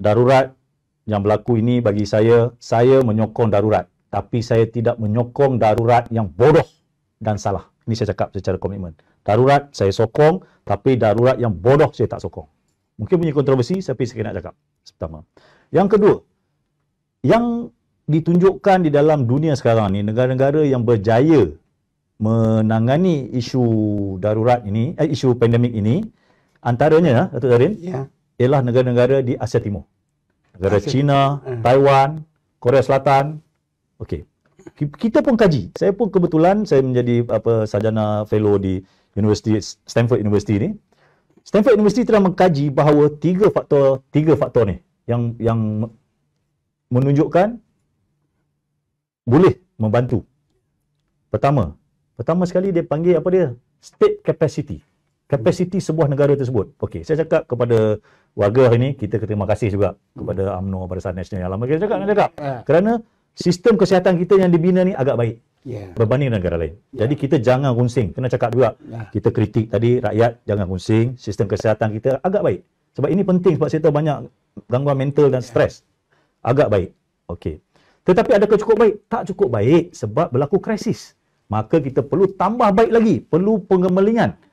darurat yang berlaku ini bagi saya, saya menyokong darurat. Tapi saya tidak menyokong darurat yang bodoh dan salah. Ini saya cakap secara komitmen. Darurat saya sokong, tapi darurat yang bodoh saya tak sokong. Mungkin punya kontroversi, tapi saya nak cakap. Pertama. Yang kedua, yang ditunjukkan di dalam dunia sekarang ini negara-negara yang berjaya menangani isu darurat ini, eh, isu pandemik ini, antaranya, Datuk Zarin, yeah ialah negara-negara di Asia Timur. Negara Asia. China, hmm. Taiwan, Korea Selatan. Okey. Kita pun kaji. Saya pun kebetulan saya menjadi apa sarjana fellow di University Stanford University ni. Stanford University telah mengkaji bahawa tiga faktor tiga faktor ni yang yang menunjukkan boleh membantu. Pertama, pertama sekali dia panggil apa dia? state capacity. Capacity sebuah negara tersebut. Okey, saya cakap kepada warga hari ini kita terima kasih juga kepada UMNO Barisan Nasional yang lama kita cakap, kita cakap. Ya. Kerana sistem kesihatan kita yang dibina ni agak baik. Yeah. Berbanding negara lain. Yeah. Jadi kita jangan gunsing. Kena cakap juga. Yeah. Kita kritik tadi rakyat jangan gunsing, sistem kesihatan kita agak baik. Sebab ini penting sebab saya banyak gangguan mental dan ya. stres. Yeah. Agak baik. Okey. Tetapi adakah cukup baik? Tak cukup baik sebab berlaku krisis. Maka kita perlu tambah baik lagi, perlu pengembalian.